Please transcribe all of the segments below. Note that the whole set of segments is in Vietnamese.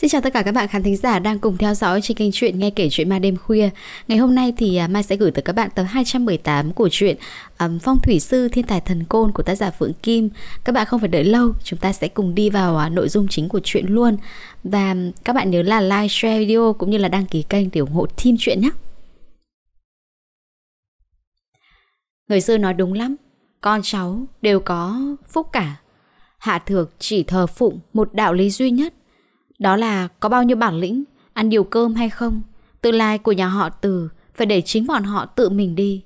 Xin chào tất cả các bạn khán thính giả đang cùng theo dõi trên kênh truyện nghe kể chuyện ma đêm khuya. Ngày hôm nay thì à, Mai sẽ gửi tới các bạn tập 218 của truyện um, Phong thủy sư thiên tài thần côn của tác giả Phượng Kim. Các bạn không phải đợi lâu, chúng ta sẽ cùng đi vào à, nội dung chính của truyện luôn. Và các bạn nhớ là like, share video cũng như là đăng ký kênh để ủng hộ team truyện nhé. Người xưa nói đúng lắm, con cháu đều có phúc cả. Hạ thược chỉ thờ phụng một đạo lý duy nhất đó là có bao nhiêu bản lĩnh, ăn nhiều cơm hay không, tương lai của nhà họ từ phải để chính bọn họ tự mình đi.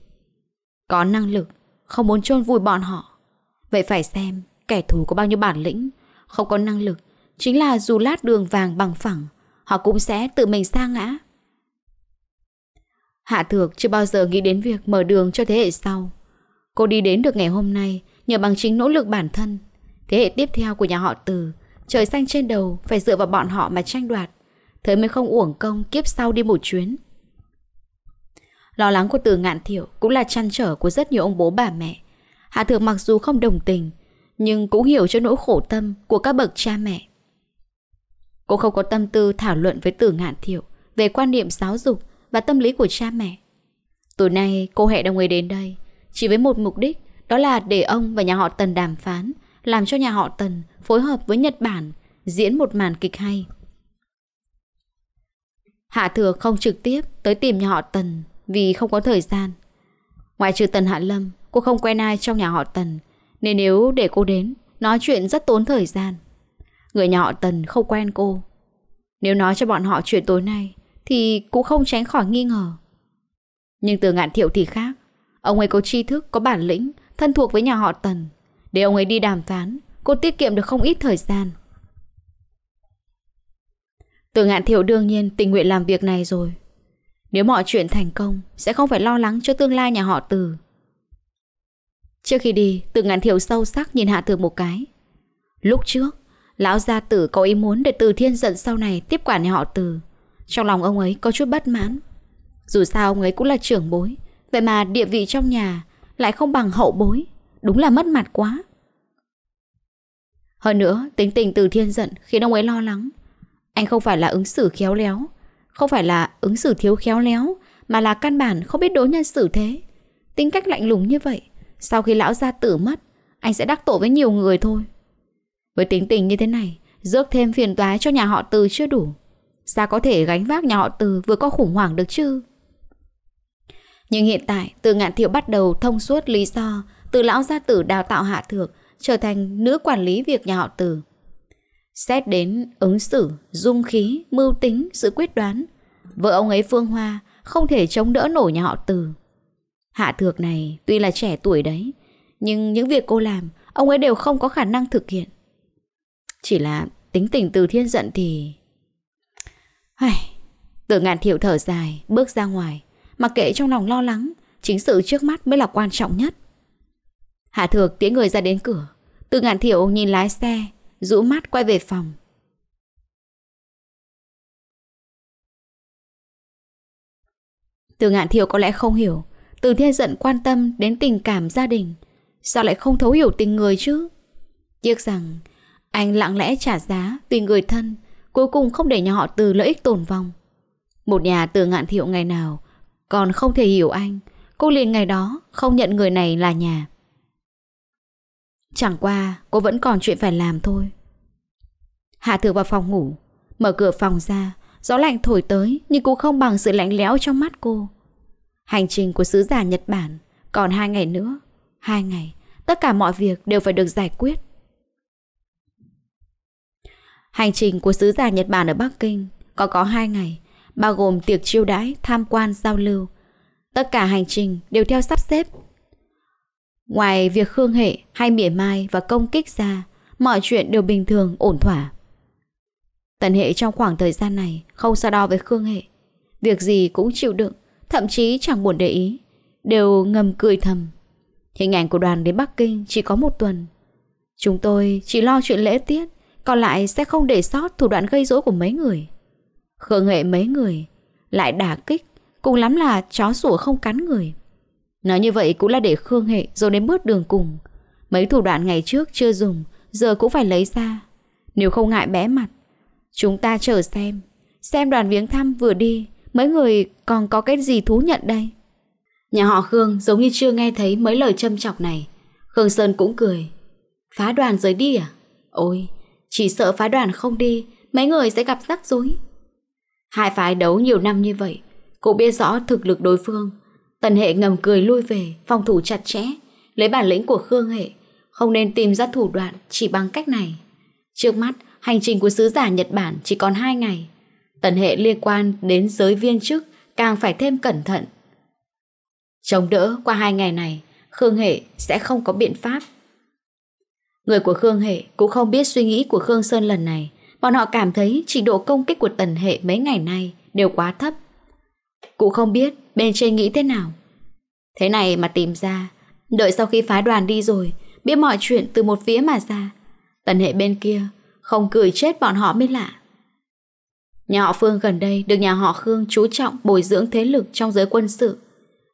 Có năng lực, không muốn chôn vùi bọn họ. Vậy phải xem kẻ thù có bao nhiêu bản lĩnh, không có năng lực, chính là dù lát đường vàng bằng phẳng, họ cũng sẽ tự mình sa ngã. Hạ Thược chưa bao giờ nghĩ đến việc mở đường cho thế hệ sau. Cô đi đến được ngày hôm nay nhờ bằng chính nỗ lực bản thân. Thế hệ tiếp theo của nhà họ Từ Trời xanh trên đầu phải dựa vào bọn họ mà tranh đoạt. Thế mới không uổng công kiếp sau đi một chuyến. Lo lắng của từ ngạn thiểu cũng là chăn trở của rất nhiều ông bố bà mẹ. Hạ thượng mặc dù không đồng tình, nhưng cũng hiểu cho nỗi khổ tâm của các bậc cha mẹ. Cô không có tâm tư thảo luận với tử ngạn thiệu về quan niệm giáo dục và tâm lý của cha mẹ. Tối nay cô hẹn đồng ấy đến đây chỉ với một mục đích đó là để ông và nhà họ Tần đàm phán làm cho nhà họ Tần phối hợp với Nhật Bản diễn một màn kịch hay. Hạ Thừa không trực tiếp tới tìm nhà họ Tần vì không có thời gian. Ngoài trừ Tần Hạ Lâm, cô không quen ai trong nhà họ Tần, nên nếu để cô đến, nói chuyện rất tốn thời gian. Người nhà họ Tần không quen cô. Nếu nói cho bọn họ chuyện tối nay, thì cũng không tránh khỏi nghi ngờ. Nhưng từ ngạn thiệu thì khác, ông ấy có tri thức, có bản lĩnh, thân thuộc với nhà họ Tần, để ông ấy đi đàm phán Cô tiết kiệm được không ít thời gian Từ ngạn Thiệu đương nhiên tình nguyện làm việc này rồi Nếu mọi chuyện thành công Sẽ không phải lo lắng cho tương lai nhà họ từ Trước khi đi Từ ngạn Thiệu sâu sắc nhìn hạ từ một cái Lúc trước Lão gia tử có ý muốn để từ thiên giận sau này Tiếp quản nhà họ từ Trong lòng ông ấy có chút bất mãn Dù sao ông ấy cũng là trưởng bối Vậy mà địa vị trong nhà Lại không bằng hậu bối Đúng là mất mặt quá Hơn nữa tính tình từ thiên giận Khiến ông ấy lo lắng Anh không phải là ứng xử khéo léo Không phải là ứng xử thiếu khéo léo Mà là căn bản không biết đối nhân xử thế Tính cách lạnh lùng như vậy Sau khi lão gia tử mất Anh sẽ đắc tội với nhiều người thôi Với tính tình như thế này Rước thêm phiền toái cho nhà họ từ chưa đủ Sao có thể gánh vác nhà họ từ Vừa có khủng hoảng được chứ Nhưng hiện tại, từ ngạn thiệu bắt đầu thông suốt lý do từ lão gia tử đào tạo hạ thược trở thành nữ quản lý việc nhà họ tử. Xét đến ứng xử, dung khí, mưu tính, sự quyết đoán, vợ ông ấy Phương Hoa không thể chống đỡ nổi nhà họ tử. Hạ thược này tuy là trẻ tuổi đấy, nhưng những việc cô làm, ông ấy đều không có khả năng thực hiện. Chỉ là tính tình từ thiên giận thì... Ai... Từ ngàn thiệu thở dài, bước ra ngoài, mặc kệ trong lòng lo lắng, chính sự trước mắt mới là quan trọng nhất. Hạ Thược tiễn người ra đến cửa. Từ ngàn thiệu nhìn lái xe, rũ mắt quay về phòng. Từ ngạn thiệu có lẽ không hiểu Từ thiên giận quan tâm đến tình cảm gia đình Sao lại không thấu hiểu tình người chứ Tiếc rằng Anh lặng lẽ trả giá vì người thân Cuối cùng không để nhà họ từ lợi ích tồn vong Một nhà từ ngạn thiệu ngày nào Còn không thể hiểu anh Cô liền ngày đó không nhận người này là nhà Chẳng qua cô vẫn còn chuyện phải làm thôi Hạ thược vào phòng ngủ Mở cửa phòng ra Gió lạnh thổi tới Nhưng cũng không bằng sự lạnh lẽo trong mắt cô Hành trình của sứ giả Nhật Bản Còn hai ngày nữa Hai ngày Tất cả mọi việc đều phải được giải quyết Hành trình của sứ giả Nhật Bản ở Bắc Kinh còn có hai ngày Bao gồm tiệc chiêu đãi, tham quan, giao lưu Tất cả hành trình đều theo sắp xếp Ngoài việc Khương Hệ hay mỉa mai và công kích ra, mọi chuyện đều bình thường, ổn thỏa. Tần Hệ trong khoảng thời gian này không so đo với Khương Hệ. Việc gì cũng chịu đựng, thậm chí chẳng buồn để ý. Đều ngầm cười thầm. Hình ảnh của đoàn đến Bắc Kinh chỉ có một tuần. Chúng tôi chỉ lo chuyện lễ tiết, còn lại sẽ không để sót thủ đoạn gây rối của mấy người. Khương Hệ mấy người lại đả kích, cùng lắm là chó sủa không cắn người. Nói như vậy cũng là để Khương Hệ rồi đến bước đường cùng. Mấy thủ đoạn ngày trước chưa dùng, giờ cũng phải lấy ra. Nếu không ngại bé mặt, chúng ta chờ xem. Xem đoàn viếng thăm vừa đi, mấy người còn có cái gì thú nhận đây? Nhà họ Khương giống như chưa nghe thấy mấy lời châm chọc này. Khương Sơn cũng cười. Phá đoàn rời đi à? Ôi, chỉ sợ phá đoàn không đi, mấy người sẽ gặp rắc rối. Hai phái đấu nhiều năm như vậy, cũng biết rõ thực lực đối phương Tần Hệ ngầm cười lui về, phòng thủ chặt chẽ, lấy bản lĩnh của Khương Hệ, không nên tìm ra thủ đoạn chỉ bằng cách này. Trước mắt, hành trình của sứ giả Nhật Bản chỉ còn 2 ngày. Tần Hệ liên quan đến giới viên chức càng phải thêm cẩn thận. Chống đỡ qua hai ngày này, Khương Hệ sẽ không có biện pháp. Người của Khương Hệ cũng không biết suy nghĩ của Khương Sơn lần này. Bọn họ cảm thấy chỉ độ công kích của Tần Hệ mấy ngày nay đều quá thấp. Cũng không biết bên trên nghĩ thế nào. Thế này mà tìm ra, đợi sau khi phái đoàn đi rồi, biết mọi chuyện từ một phía mà ra. Tần hệ bên kia, không cười chết bọn họ mới lạ. Nhà họ Phương gần đây được nhà họ Khương chú trọng bồi dưỡng thế lực trong giới quân sự.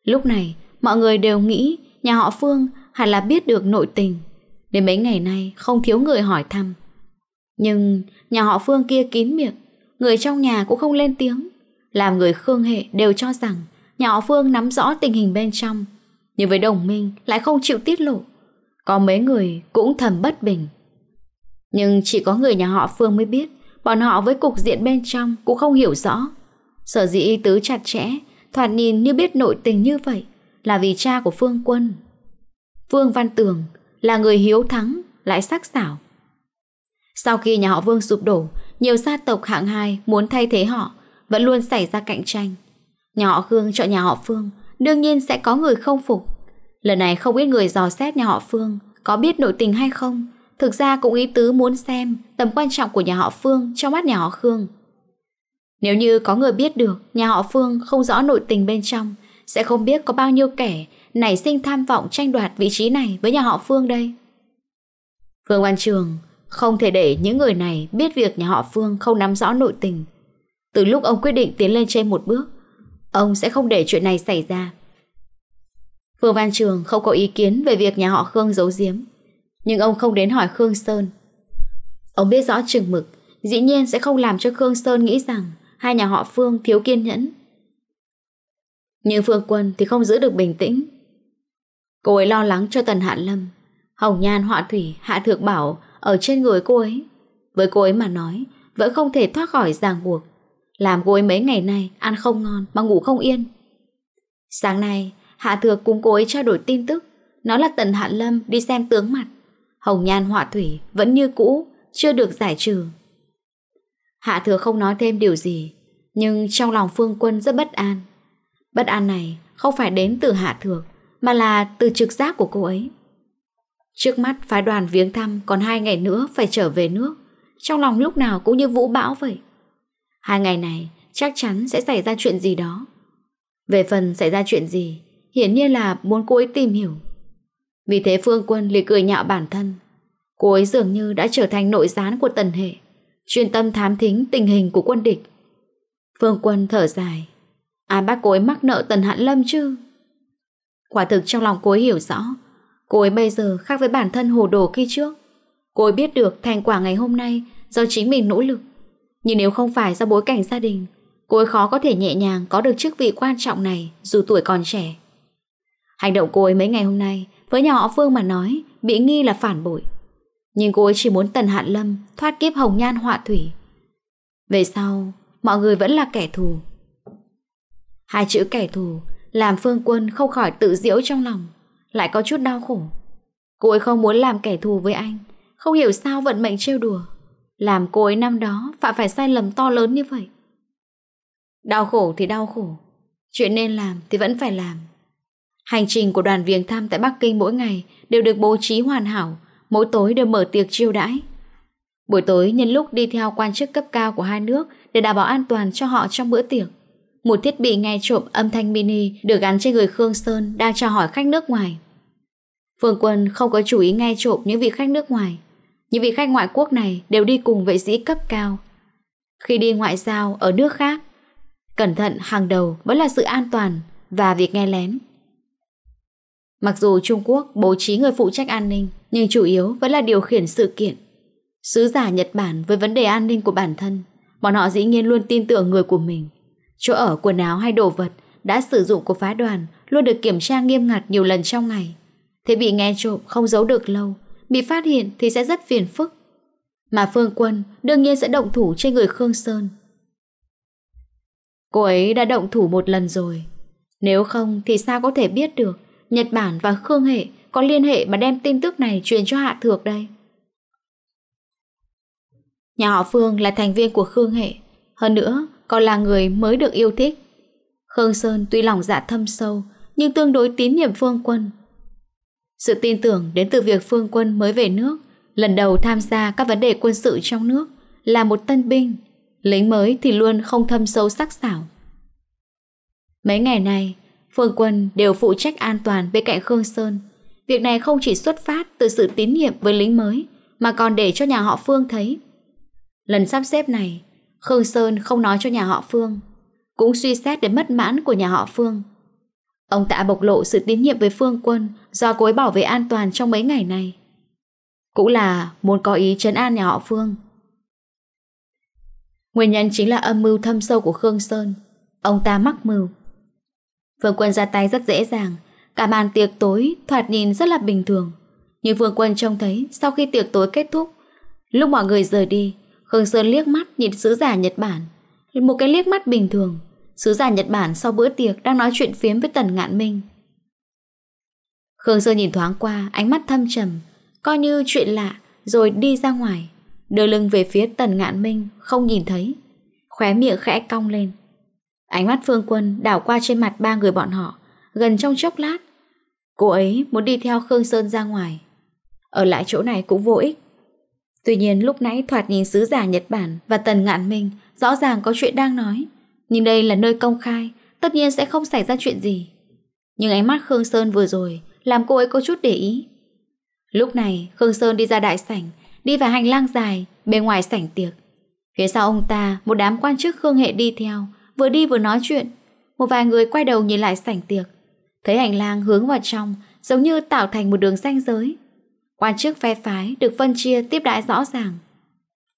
Lúc này, mọi người đều nghĩ nhà họ Phương hẳn là biết được nội tình. Đến mấy ngày nay không thiếu người hỏi thăm. Nhưng nhà họ Phương kia kín miệng, người trong nhà cũng không lên tiếng. Làm người Khương hệ đều cho rằng Nhà họ Phương nắm rõ tình hình bên trong Nhưng với đồng minh lại không chịu tiết lộ Có mấy người cũng thầm bất bình Nhưng chỉ có người nhà họ Phương mới biết Bọn họ với cục diện bên trong cũng không hiểu rõ Sở dĩ ý tứ chặt chẽ Thoạt nhìn như biết nội tình như vậy Là vì cha của Phương Quân phương Văn Tường Là người hiếu thắng Lại sắc sảo Sau khi nhà họ Vương sụp đổ Nhiều gia tộc hạng hai muốn thay thế họ Vẫn luôn xảy ra cạnh tranh Nhà họ Khương chọn nhà họ Phương Đương nhiên sẽ có người không phục Lần này không biết người dò xét nhà họ Phương Có biết nội tình hay không Thực ra cũng ý tứ muốn xem Tầm quan trọng của nhà họ Phương trong mắt nhà họ Khương Nếu như có người biết được Nhà họ Phương không rõ nội tình bên trong Sẽ không biết có bao nhiêu kẻ Nảy sinh tham vọng tranh đoạt vị trí này Với nhà họ Phương đây Phương Văn Trường không thể để những người này biết việc nhà họ Phương không nắm rõ nội tình. Từ lúc ông quyết định tiến lên trên một bước, Ông sẽ không để chuyện này xảy ra Phương Văn Trường không có ý kiến Về việc nhà họ Khương giấu giếm Nhưng ông không đến hỏi Khương Sơn Ông biết rõ chừng mực Dĩ nhiên sẽ không làm cho Khương Sơn nghĩ rằng Hai nhà họ Phương thiếu kiên nhẫn Nhưng Phương Quân thì không giữ được bình tĩnh Cô ấy lo lắng cho Tần Hạn Lâm Hồng Nhan Họa Thủy Hạ Thược Bảo Ở trên người cô ấy Với cô ấy mà nói Vẫn không thể thoát khỏi ràng buộc làm cô ấy mấy ngày nay ăn không ngon mà ngủ không yên. Sáng nay, Hạ Thược cùng cô ấy trao đổi tin tức. Nó là Tần Hạ Lâm đi xem tướng mặt. Hồng nhan họa thủy vẫn như cũ, chưa được giải trừ. Hạ Thược không nói thêm điều gì, nhưng trong lòng Phương Quân rất bất an. Bất an này không phải đến từ Hạ Thược, mà là từ trực giác của cô ấy. Trước mắt phái đoàn viếng thăm còn hai ngày nữa phải trở về nước. Trong lòng lúc nào cũng như vũ bão vậy. Hai ngày này chắc chắn sẽ xảy ra chuyện gì đó. Về phần xảy ra chuyện gì, hiển nhiên là muốn cô ấy tìm hiểu. Vì thế Phương Quân lì cười nhạo bản thân. Cô ấy dường như đã trở thành nội gián của tần hệ, chuyên tâm thám thính tình hình của quân địch. Phương Quân thở dài. Ai bắt cô ấy mắc nợ tần hạn lâm chứ? Quả thực trong lòng cô ấy hiểu rõ, cô ấy bây giờ khác với bản thân hồ đồ khi trước. Cô ấy biết được thành quả ngày hôm nay do chính mình nỗ lực. Nhưng nếu không phải do bối cảnh gia đình, cô ấy khó có thể nhẹ nhàng có được chức vị quan trọng này dù tuổi còn trẻ. Hành động cô ấy mấy ngày hôm nay, với nhà họ Phương mà nói, bị nghi là phản bội. Nhưng cô ấy chỉ muốn Tần Hạn Lâm thoát kiếp hồng nhan họa thủy. Về sau, mọi người vẫn là kẻ thù. Hai chữ kẻ thù làm Phương Quân không khỏi tự diễu trong lòng, lại có chút đau khổ. Cô ấy không muốn làm kẻ thù với anh, không hiểu sao vận mệnh trêu đùa. Làm cô ấy năm đó phạm phải sai lầm to lớn như vậy Đau khổ thì đau khổ Chuyện nên làm thì vẫn phải làm Hành trình của đoàn viếng thăm tại Bắc Kinh mỗi ngày Đều được bố trí hoàn hảo Mỗi tối đều mở tiệc chiêu đãi Buổi tối nhân lúc đi theo quan chức cấp cao của hai nước Để đảm bảo an toàn cho họ trong bữa tiệc Một thiết bị nghe trộm âm thanh mini Được gắn trên người Khương Sơn Đang chào hỏi khách nước ngoài Phương Quân không có chú ý nghe trộm những vị khách nước ngoài những vị khách ngoại quốc này đều đi cùng vệ sĩ cấp cao. Khi đi ngoại giao ở nước khác, cẩn thận hàng đầu vẫn là sự an toàn và việc nghe lén. Mặc dù Trung Quốc bố trí người phụ trách an ninh, nhưng chủ yếu vẫn là điều khiển sự kiện. Sứ giả Nhật Bản với vấn đề an ninh của bản thân, bọn họ dĩ nhiên luôn tin tưởng người của mình. Chỗ ở quần áo hay đồ vật đã sử dụng của phái đoàn luôn được kiểm tra nghiêm ngặt nhiều lần trong ngày. Thế bị nghe trộm không giấu được lâu, Bị phát hiện thì sẽ rất phiền phức Mà Phương Quân đương nhiên sẽ động thủ trên người Khương Sơn Cô ấy đã động thủ một lần rồi Nếu không thì sao có thể biết được Nhật Bản và Khương Hệ có liên hệ mà đem tin tức này truyền cho Hạ Thược đây Nhà họ Phương là thành viên của Khương Hệ Hơn nữa còn là người mới được yêu thích Khương Sơn tuy lòng dạ thâm sâu Nhưng tương đối tín nhiệm Phương Quân sự tin tưởng đến từ việc phương quân mới về nước, lần đầu tham gia các vấn đề quân sự trong nước, là một tân binh, lính mới thì luôn không thâm sâu sắc xảo. Mấy ngày này, phương quân đều phụ trách an toàn bên cạnh Khương Sơn. Việc này không chỉ xuất phát từ sự tín nhiệm với lính mới, mà còn để cho nhà họ Phương thấy. Lần sắp xếp này, Khương Sơn không nói cho nhà họ Phương, cũng suy xét đến mất mãn của nhà họ Phương. Ông ta bộc lộ sự tín nhiệm với Phương Quân do cô ấy bảo vệ an toàn trong mấy ngày này. Cũng là muốn có ý trấn an nhà họ Phương. Nguyên nhân chính là âm mưu thâm sâu của Khương Sơn. Ông ta mắc mưu. Phương Quân ra tay rất dễ dàng. Cả màn tiệc tối thoạt nhìn rất là bình thường. Nhưng Phương Quân trông thấy sau khi tiệc tối kết thúc, lúc mọi người rời đi, Khương Sơn liếc mắt nhìn sứ giả Nhật Bản. Một cái liếc mắt bình thường. Sứ giả Nhật Bản sau bữa tiệc đang nói chuyện phiếm với Tần Ngạn Minh. Khương Sơ nhìn thoáng qua ánh mắt thâm trầm Coi như chuyện lạ Rồi đi ra ngoài Đưa lưng về phía tần ngạn minh Không nhìn thấy Khóe miệng khẽ cong lên Ánh mắt phương quân đảo qua trên mặt ba người bọn họ Gần trong chốc lát Cô ấy muốn đi theo Khương Sơn ra ngoài Ở lại chỗ này cũng vô ích Tuy nhiên lúc nãy thoạt nhìn sứ giả Nhật Bản Và tần ngạn minh Rõ ràng có chuyện đang nói Nhưng đây là nơi công khai Tất nhiên sẽ không xảy ra chuyện gì Nhưng ánh mắt Khương Sơn vừa rồi làm cô ấy có chút để ý. Lúc này, Khương Sơn đi ra đại sảnh, đi vào hành lang dài, bên ngoài sảnh tiệc. Phía sau ông ta, một đám quan chức Khương Hệ đi theo, vừa đi vừa nói chuyện. Một vài người quay đầu nhìn lại sảnh tiệc. Thấy hành lang hướng vào trong, giống như tạo thành một đường ranh giới. Quan chức phe phái được phân chia tiếp đãi rõ ràng.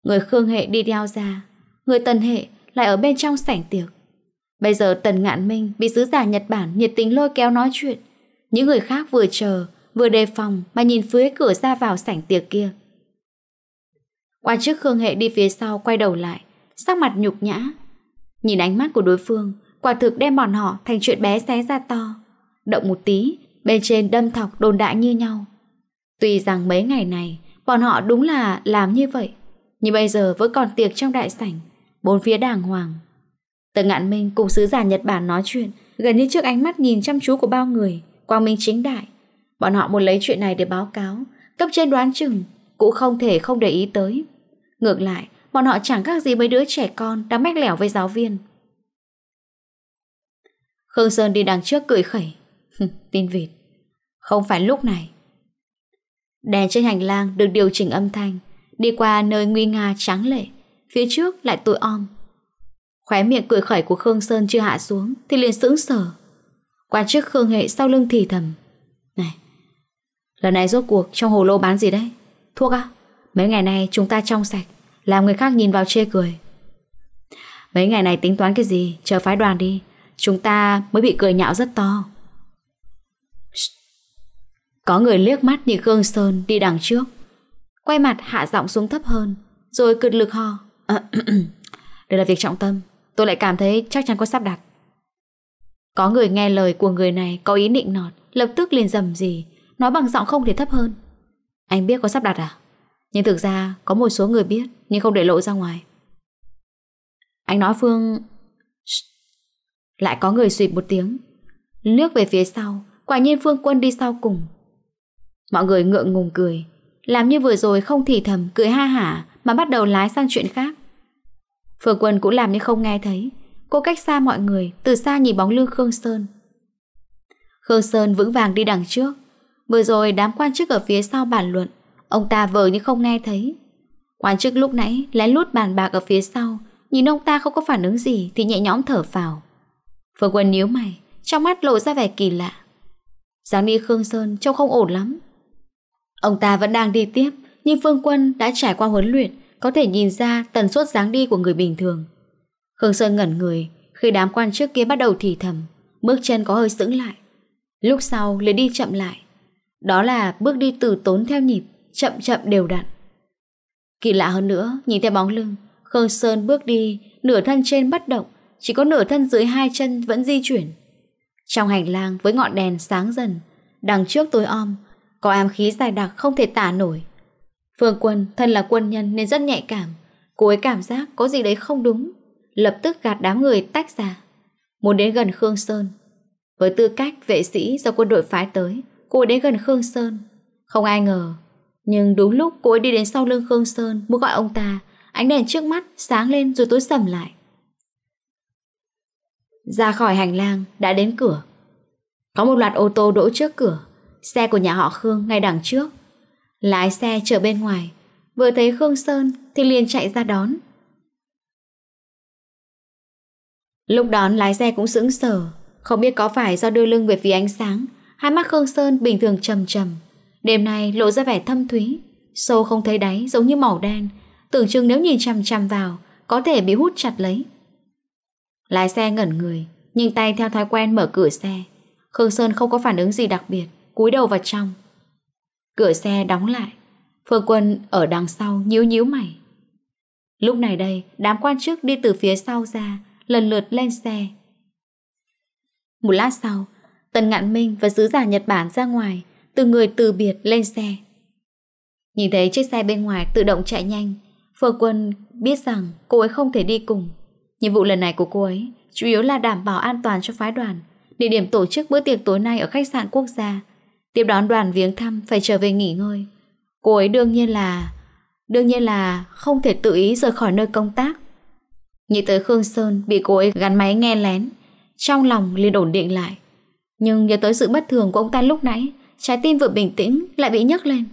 Người Khương Hệ đi theo ra, người Tần Hệ lại ở bên trong sảnh tiệc. Bây giờ Tần Ngạn Minh bị sứ giả Nhật Bản nhiệt tình lôi kéo nói chuyện, những người khác vừa chờ, vừa đề phòng mà nhìn phía cửa ra vào sảnh tiệc kia. Quan chức Khương Hệ đi phía sau quay đầu lại, sắc mặt nhục nhã. Nhìn ánh mắt của đối phương, quả thực đem bọn họ thành chuyện bé xé ra to. Động một tí, bên trên đâm thọc đồn đại như nhau. Tuy rằng mấy ngày này, bọn họ đúng là làm như vậy, nhưng bây giờ vẫn còn tiệc trong đại sảnh, bốn phía đàng hoàng. Tần Ngạn Minh cùng sứ giả Nhật Bản nói chuyện, gần như trước ánh mắt nhìn chăm chú của bao người, Quang Minh chính đại Bọn họ muốn lấy chuyện này để báo cáo Cấp trên đoán chừng Cũng không thể không để ý tới Ngược lại Bọn họ chẳng khác gì mấy đứa trẻ con Đang mách lẻo với giáo viên Khương Sơn đi đằng trước cười khẩy Tin vịt Không phải lúc này Đèn trên hành lang được điều chỉnh âm thanh Đi qua nơi nguy nga trắng lệ Phía trước lại tối om Khóe miệng cười khẩy của Khương Sơn chưa hạ xuống Thì liền sững sờ Quan chức Khương Hệ sau lưng thì thầm Này Lần này rốt cuộc trong hồ lô bán gì đấy Thuốc á Mấy ngày nay chúng ta trong sạch Làm người khác nhìn vào chê cười Mấy ngày này tính toán cái gì Chờ phái đoàn đi Chúng ta mới bị cười nhạo rất to Có người liếc mắt nhìn Khương Sơn đi đằng trước Quay mặt hạ giọng xuống thấp hơn Rồi cực lực ho Đây là việc trọng tâm Tôi lại cảm thấy chắc chắn có sắp đặt có người nghe lời của người này có ý định nọt, lập tức liền dầm gì, nói bằng giọng không thể thấp hơn. Anh biết có sắp đặt à? Nhưng thực ra có một số người biết nhưng không để lộ ra ngoài. Anh nói Phương... Shh. Lại có người suyệt một tiếng. Nước về phía sau, quả nhiên Phương Quân đi sau cùng. Mọi người ngượng ngùng cười, làm như vừa rồi không thì thầm cười ha hả mà bắt đầu lái sang chuyện khác. Phương Quân cũng làm như không nghe thấy, Cô cách xa mọi người Từ xa nhìn bóng lưng Khương Sơn Khương Sơn vững vàng đi đằng trước Vừa rồi đám quan chức ở phía sau bàn luận Ông ta vờ như không nghe thấy Quan chức lúc nãy lén lút bàn bạc ở phía sau Nhìn ông ta không có phản ứng gì Thì nhẹ nhõm thở phào Phương Quân nhíu mày Trong mắt lộ ra vẻ kỳ lạ Giáng đi Khương Sơn trông không ổn lắm Ông ta vẫn đang đi tiếp Nhưng Phương Quân đã trải qua huấn luyện Có thể nhìn ra tần suất dáng đi của người bình thường Khương Sơn ngẩn người Khi đám quan trước kia bắt đầu thì thầm Bước chân có hơi sững lại Lúc sau liền đi chậm lại Đó là bước đi từ tốn theo nhịp Chậm chậm đều đặn Kỳ lạ hơn nữa Nhìn theo bóng lưng Khương Sơn bước đi Nửa thân trên bất động Chỉ có nửa thân dưới hai chân vẫn di chuyển Trong hành lang với ngọn đèn sáng dần Đằng trước tối om Có ám khí dài đặc không thể tả nổi Phương quân thân là quân nhân nên rất nhạy cảm Cô ấy cảm giác có gì đấy không đúng lập tức gạt đám người tách ra, muốn đến gần Khương Sơn. Với tư cách vệ sĩ do quân đội phái tới, cô đến gần Khương Sơn. Không ai ngờ, nhưng đúng lúc cô ấy đi đến sau lưng Khương Sơn muốn gọi ông ta, ánh đèn trước mắt sáng lên rồi tối sầm lại. Ra khỏi hành lang, đã đến cửa. Có một loạt ô tô đỗ trước cửa, xe của nhà họ Khương ngay đằng trước. Lái xe chờ bên ngoài, vừa thấy Khương Sơn thì liền chạy ra đón, Lúc đón lái xe cũng sững sờ, không biết có phải do đưa lưng về phía ánh sáng, hai mắt Khương Sơn bình thường trầm trầm, đêm nay lộ ra vẻ thâm thúy, sâu không thấy đáy giống như màu đen, tưởng chừng nếu nhìn chằm chằm vào, có thể bị hút chặt lấy. Lái xe ngẩn người, nhưng tay theo thói quen mở cửa xe. Khương Sơn không có phản ứng gì đặc biệt, cúi đầu vào trong. Cửa xe đóng lại, Phương Quân ở đằng sau nhíu nhíu mày. Lúc này đây, đám quan chức đi từ phía sau ra, lần lượt lên xe. Một lát sau, Tần Ngạn Minh và sứ giả Nhật Bản ra ngoài, từ người từ biệt lên xe. Nhìn thấy chiếc xe bên ngoài tự động chạy nhanh, Phơ Quân biết rằng cô ấy không thể đi cùng. Nhiệm vụ lần này của cô ấy chủ yếu là đảm bảo an toàn cho phái đoàn, địa điểm tổ chức bữa tiệc tối nay ở khách sạn quốc gia. Tiếp đón đoàn viếng thăm phải trở về nghỉ ngơi. Cô ấy đương nhiên là... Đương nhiên là không thể tự ý rời khỏi nơi công tác nhị tới Khương Sơn bị cô ấy gắn máy nghe lén Trong lòng liền ổn định lại Nhưng nhớ tới sự bất thường của ông ta lúc nãy Trái tim vừa bình tĩnh lại bị nhấc lên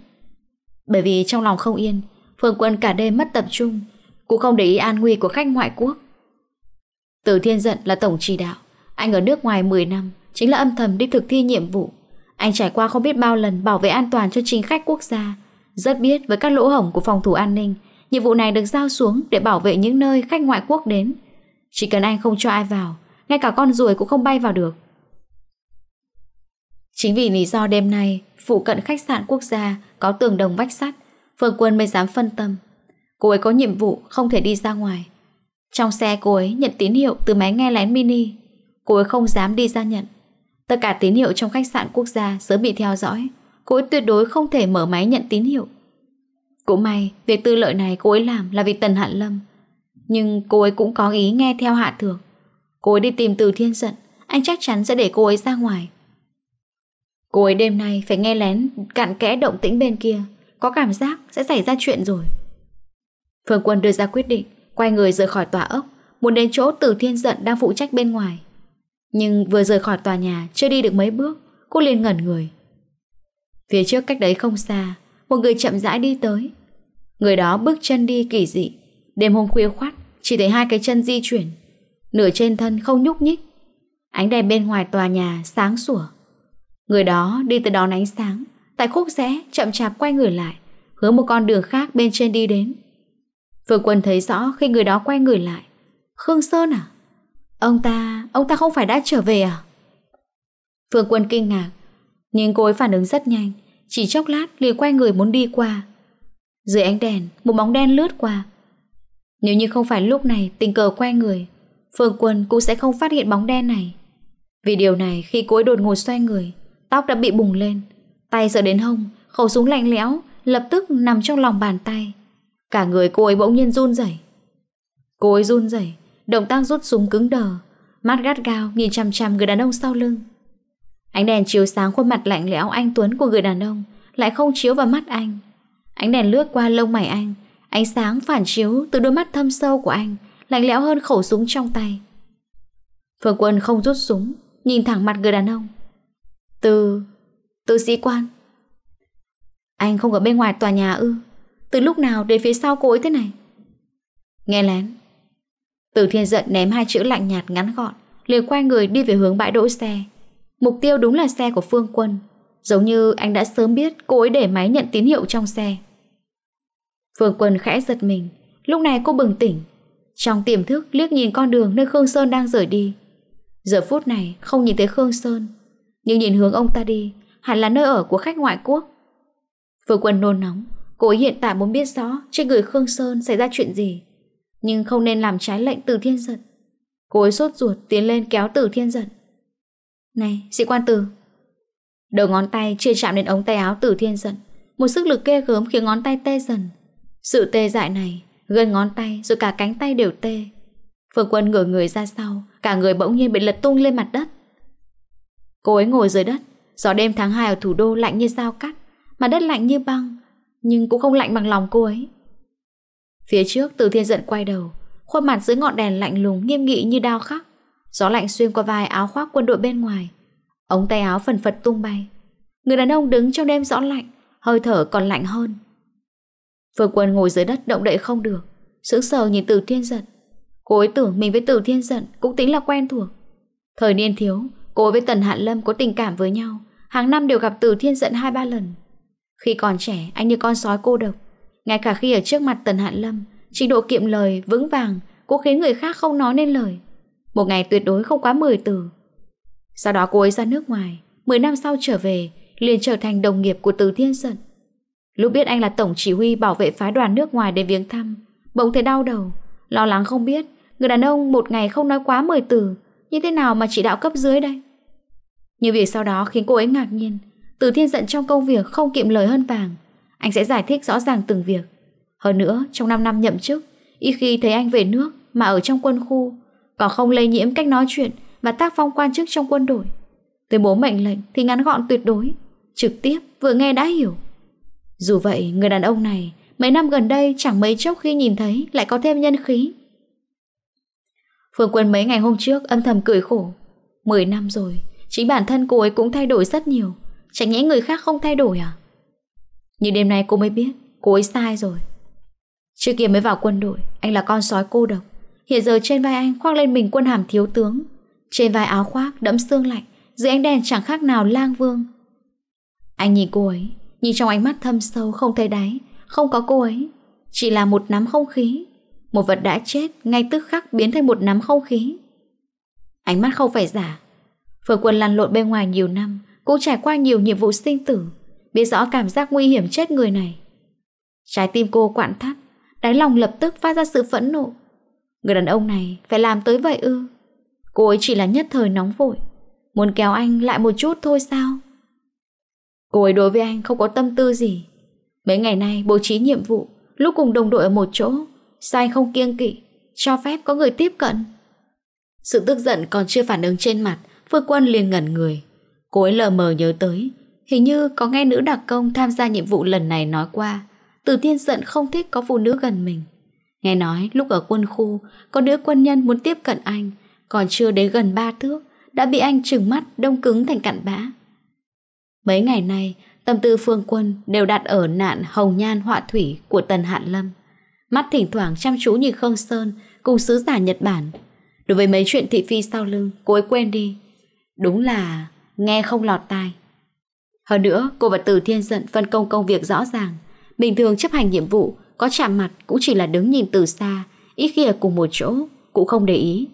Bởi vì trong lòng không yên Phương Quân cả đêm mất tập trung Cũng không để ý an nguy của khách ngoại quốc Từ Thiên Giận là tổng chỉ đạo Anh ở nước ngoài 10 năm Chính là âm thầm đi thực thi nhiệm vụ Anh trải qua không biết bao lần bảo vệ an toàn cho chính khách quốc gia Rất biết với các lỗ hổng của phòng thủ an ninh Nhiệm vụ này được giao xuống để bảo vệ những nơi khách ngoại quốc đến. Chỉ cần anh không cho ai vào, ngay cả con ruồi cũng không bay vào được. Chính vì lý do đêm nay, phụ cận khách sạn quốc gia có tường đồng vách sắt, Phương Quân mới dám phân tâm. Cô ấy có nhiệm vụ không thể đi ra ngoài. Trong xe cô ấy nhận tín hiệu từ máy nghe lén mini. Cô ấy không dám đi ra nhận. Tất cả tín hiệu trong khách sạn quốc gia sớm bị theo dõi. Cô ấy tuyệt đối không thể mở máy nhận tín hiệu. Cũng may việc tư lợi này cô ấy làm là vì Tần Hạn Lâm Nhưng cô ấy cũng có ý nghe theo Hạ Thược Cô ấy đi tìm từ thiên giận Anh chắc chắn sẽ để cô ấy ra ngoài Cô ấy đêm nay phải nghe lén Cạn kẽ động tĩnh bên kia Có cảm giác sẽ xảy ra chuyện rồi Phương Quân đưa ra quyết định Quay người rời khỏi tòa ốc Muốn đến chỗ từ thiên giận đang phụ trách bên ngoài Nhưng vừa rời khỏi tòa nhà Chưa đi được mấy bước Cô liền ngẩn người Phía trước cách đấy không xa Một người chậm rãi đi tới Người đó bước chân đi kỳ dị Đêm hôm khuya khoát Chỉ thấy hai cái chân di chuyển Nửa trên thân không nhúc nhích Ánh đèn bên ngoài tòa nhà sáng sủa Người đó đi từ đón ánh sáng Tại khúc rẽ chậm chạp quay người lại Hướng một con đường khác bên trên đi đến Phương Quân thấy rõ khi người đó quay người lại Khương Sơn à Ông ta, ông ta không phải đã trở về à Phương Quân kinh ngạc Nhưng cô ấy phản ứng rất nhanh Chỉ chốc lát liền quay người muốn đi qua dưới ánh đèn Một bóng đen lướt qua Nếu như không phải lúc này tình cờ quay người Phương Quân cũng sẽ không phát hiện bóng đen này Vì điều này khi cô ấy đột ngột xoay người Tóc đã bị bùng lên Tay sợ đến hông Khẩu súng lạnh lẽo Lập tức nằm trong lòng bàn tay Cả người cô ấy bỗng nhiên run rẩy Cô ấy run rẩy Động tác rút súng cứng đờ Mắt gắt gao nhìn chằm chằm người đàn ông sau lưng Ánh đèn chiếu sáng khuôn mặt lạnh lẽo anh Tuấn của người đàn ông Lại không chiếu vào mắt anh Ánh đèn lướt qua lông mày anh Ánh sáng phản chiếu từ đôi mắt thâm sâu của anh Lạnh lẽo hơn khẩu súng trong tay Phương Quân không rút súng Nhìn thẳng mặt người đàn ông Từ... từ sĩ quan Anh không ở bên ngoài tòa nhà ư Từ lúc nào đến phía sau cô ấy thế này Nghe lén Từ thiên giận ném hai chữ lạnh nhạt ngắn gọn liền quay người đi về hướng bãi đỗ xe Mục tiêu đúng là xe của Phương Quân Giống như anh đã sớm biết cô ấy để máy nhận tín hiệu trong xe Phương Quân khẽ giật mình, lúc này cô bừng tỉnh. Trong tiềm thức liếc nhìn con đường nơi Khương Sơn đang rời đi. Giờ phút này không nhìn thấy Khương Sơn, nhưng nhìn hướng ông ta đi, hẳn là nơi ở của khách ngoại quốc. Phương Quân nôn nóng, cô hiện tại muốn biết rõ trên người Khương Sơn xảy ra chuyện gì. Nhưng không nên làm trái lệnh từ thiên giật. Cô ấy sốt ruột tiến lên kéo từ thiên giật. Này, sĩ quan tử. Đầu ngón tay chưa chạm đến ống tay áo từ thiên giật. Một sức lực ghê gớm khiến ngón tay tê dần, sự tê dại này, gần ngón tay rồi cả cánh tay đều tê. Phương Quân ngửa người ra sau, cả người bỗng nhiên bị lật tung lên mặt đất. Cô ấy ngồi dưới đất, gió đêm tháng 2 ở thủ đô lạnh như dao cắt, mà đất lạnh như băng, nhưng cũng không lạnh bằng lòng cô ấy. Phía trước Từ Thiên giận quay đầu, khuôn mặt dưới ngọn đèn lạnh lùng nghiêm nghị như đao khắc. Gió lạnh xuyên qua vai áo khoác quân đội bên ngoài, ống tay áo phần phật tung bay. Người đàn ông đứng trong đêm gió lạnh, hơi thở còn lạnh hơn. Phương Quân ngồi dưới đất động đậy không được Sững sờ nhìn Từ Thiên Giận Cô ấy tưởng mình với Từ Thiên Giận Cũng tính là quen thuộc Thời niên thiếu Cô với Tần Hạn Lâm có tình cảm với nhau Hàng năm đều gặp Từ Thiên Giận hai ba lần Khi còn trẻ anh như con sói cô độc Ngay cả khi ở trước mặt Tần Hạn Lâm Trình độ kiệm lời vững vàng Cô khiến người khác không nói nên lời Một ngày tuyệt đối không quá 10 từ Sau đó cô ấy ra nước ngoài 10 năm sau trở về liền trở thành đồng nghiệp của Từ Thiên Giận Lúc biết anh là tổng chỉ huy bảo vệ phái đoàn nước ngoài đến viếng thăm, bỗng thấy đau đầu, lo lắng không biết, người đàn ông một ngày không nói quá 10 từ, như thế nào mà chỉ đạo cấp dưới đây? Như việc sau đó khiến cô ấy ngạc nhiên, từ thiên giận trong công việc không kiệm lời hơn vàng, anh sẽ giải thích rõ ràng từng việc. Hơn nữa, trong 5 năm nhậm chức, y khi thấy anh về nước mà ở trong quân khu, còn không lây nhiễm cách nói chuyện và tác phong quan chức trong quân đội. Tuyên bố mệnh lệnh thì ngắn gọn tuyệt đối, trực tiếp vừa nghe đã hiểu. Dù vậy, người đàn ông này mấy năm gần đây chẳng mấy chốc khi nhìn thấy lại có thêm nhân khí. Phương Quân mấy ngày hôm trước âm thầm cười khổ. Mười năm rồi, chính bản thân cô ấy cũng thay đổi rất nhiều. Chẳng nhẽ người khác không thay đổi à? như đêm nay cô mới biết, cô ấy sai rồi. Trước kia mới vào quân đội, anh là con sói cô độc. Hiện giờ trên vai anh khoác lên mình quân hàm thiếu tướng. Trên vai áo khoác đẫm xương lạnh, dưới ánh đèn chẳng khác nào lang vương. Anh nhìn cô ấy, nhìn trong ánh mắt thâm sâu không thấy đáy Không có cô ấy Chỉ là một nắm không khí Một vật đã chết ngay tức khắc biến thành một nắm không khí Ánh mắt không phải giả Phượng quân lăn lộn bên ngoài nhiều năm Cũng trải qua nhiều nhiệm vụ sinh tử Biết rõ cảm giác nguy hiểm chết người này Trái tim cô quặn thắt Đáy lòng lập tức phát ra sự phẫn nộ Người đàn ông này phải làm tới vậy ư Cô ấy chỉ là nhất thời nóng vội Muốn kéo anh lại một chút thôi sao Cô ấy đối với anh không có tâm tư gì Mấy ngày nay bố trí nhiệm vụ Lúc cùng đồng đội ở một chỗ Sao anh không kiêng kỵ Cho phép có người tiếp cận Sự tức giận còn chưa phản ứng trên mặt Phương Quân liền ngẩn người Cô ấy lờ mờ nhớ tới Hình như có nghe nữ đặc công tham gia nhiệm vụ lần này nói qua Từ thiên giận không thích có phụ nữ gần mình Nghe nói lúc ở quân khu Có nữ quân nhân muốn tiếp cận anh Còn chưa đến gần ba thước Đã bị anh trừng mắt đông cứng thành cặn bã Mấy ngày nay, tâm tư phương quân đều đặt ở nạn hồng nhan họa thủy của Tần Hạn Lâm. Mắt thỉnh thoảng chăm chú như Khương Sơn cùng sứ giả Nhật Bản. Đối với mấy chuyện thị phi sau lưng, cô ấy quên đi. Đúng là nghe không lọt tai. Hơn nữa, cô và Từ Thiên Dận phân công công việc rõ ràng. Bình thường chấp hành nhiệm vụ, có chạm mặt cũng chỉ là đứng nhìn từ xa, ít khi ở cùng một chỗ, cũng không để ý.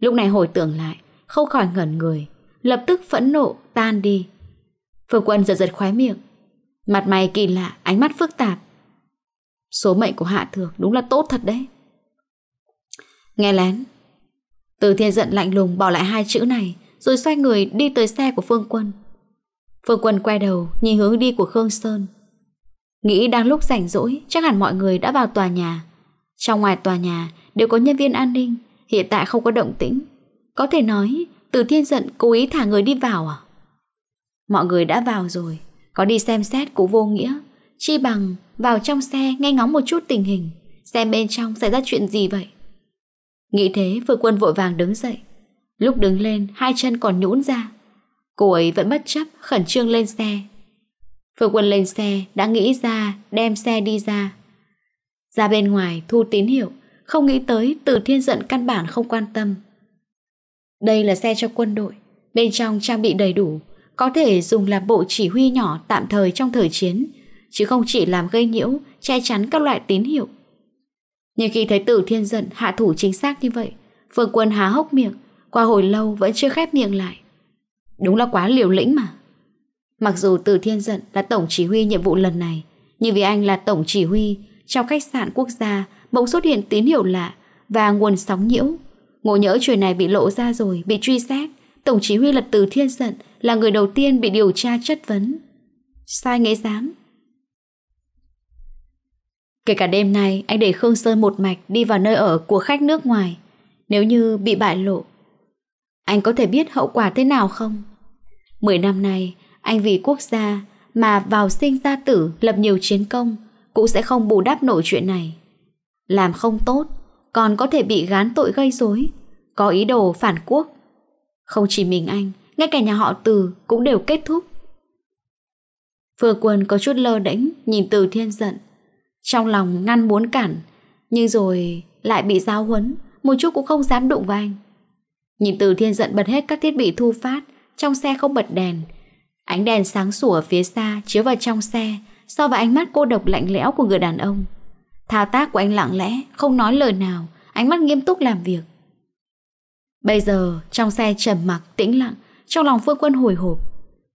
Lúc này hồi tưởng lại, không khỏi ngẩn người, lập tức phẫn nộ tan đi, Phương Quân giật giật khóe miệng Mặt mày kỳ lạ, ánh mắt phức tạp Số mệnh của Hạ Thược đúng là tốt thật đấy Nghe lén Từ thiên giận lạnh lùng bỏ lại hai chữ này Rồi xoay người đi tới xe của Phương Quân Phương Quân quay đầu Nhìn hướng đi của Khương Sơn Nghĩ đang lúc rảnh rỗi Chắc hẳn mọi người đã vào tòa nhà Trong ngoài tòa nhà đều có nhân viên an ninh Hiện tại không có động tĩnh Có thể nói Từ thiên giận cố ý thả người đi vào à Mọi người đã vào rồi Có đi xem xét cũng vô nghĩa Chi bằng vào trong xe nghe ngóng một chút tình hình Xem bên trong xảy ra chuyện gì vậy Nghĩ thế vừa quân vội vàng đứng dậy Lúc đứng lên hai chân còn nhũn ra Cô ấy vẫn bất chấp khẩn trương lên xe Vừa quân lên xe đã nghĩ ra đem xe đi ra Ra bên ngoài thu tín hiệu Không nghĩ tới từ thiên giận căn bản không quan tâm Đây là xe cho quân đội Bên trong trang bị đầy đủ có thể dùng làm bộ chỉ huy nhỏ tạm thời trong thời chiến, chứ không chỉ làm gây nhiễu, che chắn các loại tín hiệu. Nhưng khi thấy Tử Thiên giận hạ thủ chính xác như vậy, Phương Quân há hốc miệng, qua hồi lâu vẫn chưa khép miệng lại. Đúng là quá liều lĩnh mà. Mặc dù Từ Thiên Dận là tổng chỉ huy nhiệm vụ lần này, nhưng vì anh là tổng chỉ huy, trong khách sạn quốc gia bỗng xuất hiện tín hiệu lạ và nguồn sóng nhiễu. Ngộ nhỡ chuyện này bị lộ ra rồi, bị truy xét, Tổng chỉ huy lật từ thiên giận là người đầu tiên bị điều tra chất vấn. Sai nghệ dám. Kể cả đêm nay, anh để Khương Sơn một mạch đi vào nơi ở của khách nước ngoài. Nếu như bị bại lộ, anh có thể biết hậu quả thế nào không? Mười năm nay, anh vì quốc gia mà vào sinh ra tử lập nhiều chiến công cũng sẽ không bù đắp nổi chuyện này. Làm không tốt, còn có thể bị gán tội gây rối, có ý đồ phản quốc không chỉ mình anh, ngay cả nhà họ Từ cũng đều kết thúc. Vừa quần có chút lơ đánh nhìn Từ Thiên giận. Trong lòng ngăn muốn cản, nhưng rồi lại bị giáo huấn, một chút cũng không dám đụng vào anh. Nhìn Từ Thiên giận bật hết các thiết bị thu phát, trong xe không bật đèn. Ánh đèn sáng sủa ở phía xa chiếu vào trong xe, so với ánh mắt cô độc lạnh lẽo của người đàn ông. Thao tác của anh lặng lẽ, không nói lời nào, ánh mắt nghiêm túc làm việc. Bây giờ trong xe trầm mặc tĩnh lặng Trong lòng Phương Quân hồi hộp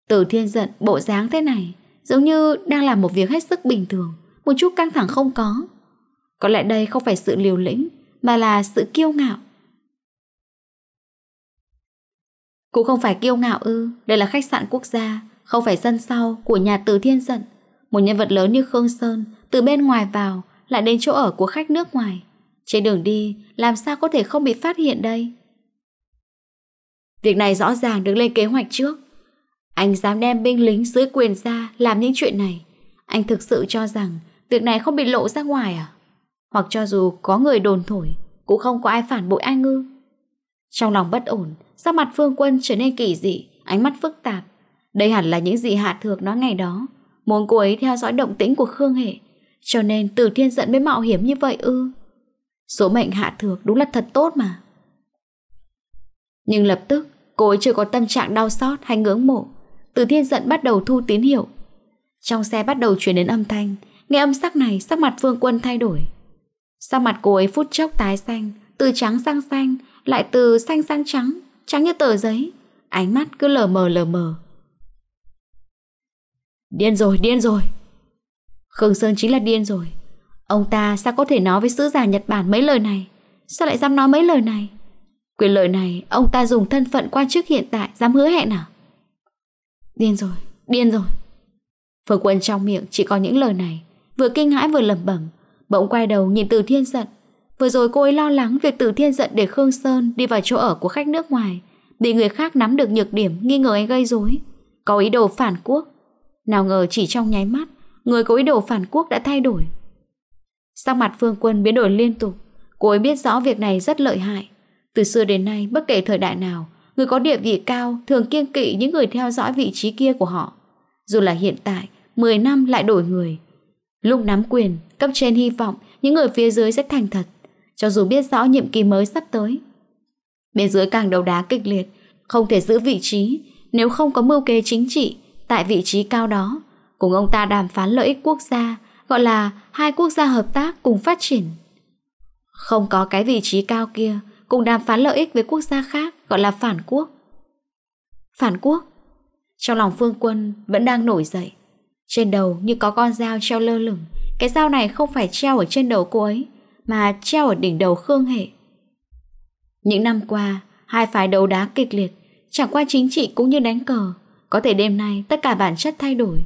Từ thiên giận bộ dáng thế này Giống như đang làm một việc hết sức bình thường Một chút căng thẳng không có Có lẽ đây không phải sự liều lĩnh Mà là sự kiêu ngạo Cũng không phải kiêu ngạo ư Đây là khách sạn quốc gia Không phải sân sau của nhà từ thiên giận Một nhân vật lớn như Khương Sơn Từ bên ngoài vào lại đến chỗ ở của khách nước ngoài Trên đường đi làm sao có thể không bị phát hiện đây Việc này rõ ràng được lên kế hoạch trước. Anh dám đem binh lính dưới quyền ra làm những chuyện này. Anh thực sự cho rằng việc này không bị lộ ra ngoài à? Hoặc cho dù có người đồn thổi, cũng không có ai phản bội anh ngư. Trong lòng bất ổn, sao mặt phương quân trở nên kỳ dị, ánh mắt phức tạp. Đây hẳn là những gì Hạ Thược nói ngày đó. Muốn cô ấy theo dõi động tĩnh của Khương Hệ. Cho nên từ thiên dẫn mới mạo hiểm như vậy ư. Số mệnh Hạ Thược đúng là thật tốt mà. Nhưng lập tức, cô ấy chưa có tâm trạng đau xót hay ngưỡng mộ. Từ thiên giận bắt đầu thu tín hiệu. Trong xe bắt đầu chuyển đến âm thanh. Nghe âm sắc này, sắc mặt Phương Quân thay đổi. Sắc mặt cô ấy phút chốc tái xanh, từ trắng sang xanh, lại từ xanh sang trắng, trắng như tờ giấy. Ánh mắt cứ lờ mờ lờ mờ. Điên rồi, điên rồi. Khương Sơn chính là điên rồi. Ông ta sao có thể nói với sứ giả Nhật Bản mấy lời này? Sao lại dám nói mấy lời này? Quyền lợi này ông ta dùng thân phận quan chức hiện tại dám hứa hẹn à? Điên rồi, điên rồi. Phương Quân trong miệng chỉ có những lời này, vừa kinh hãi vừa lẩm bẩm, bỗng quay đầu nhìn Từ Thiên giận. Vừa rồi cô ấy lo lắng việc Từ Thiên giận để Khương Sơn đi vào chỗ ở của khách nước ngoài, bị người khác nắm được nhược điểm nghi ngờ anh gây rối, có ý đồ phản quốc. Nào ngờ chỉ trong nháy mắt, người có ý đồ phản quốc đã thay đổi. Sau mặt Phương Quân biến đổi liên tục, cô ấy biết rõ việc này rất lợi hại, từ xưa đến nay, bất kể thời đại nào, người có địa vị cao thường kiêng kỵ những người theo dõi vị trí kia của họ. Dù là hiện tại, 10 năm lại đổi người. Lúc nắm quyền, cấp trên hy vọng những người phía dưới sẽ thành thật, cho dù biết rõ nhiệm kỳ mới sắp tới. Bên dưới càng đấu đá kịch liệt, không thể giữ vị trí nếu không có mưu kế chính trị tại vị trí cao đó. Cùng ông ta đàm phán lợi ích quốc gia, gọi là hai quốc gia hợp tác cùng phát triển. Không có cái vị trí cao kia, cùng đàm phán lợi ích với quốc gia khác gọi là phản quốc. Phản quốc? Trong lòng phương quân vẫn đang nổi dậy. Trên đầu như có con dao treo lơ lửng. Cái dao này không phải treo ở trên đầu cô ấy, mà treo ở đỉnh đầu Khương Hệ. Những năm qua, hai phái đấu đá kịch liệt, chẳng qua chính trị cũng như đánh cờ. Có thể đêm nay tất cả bản chất thay đổi.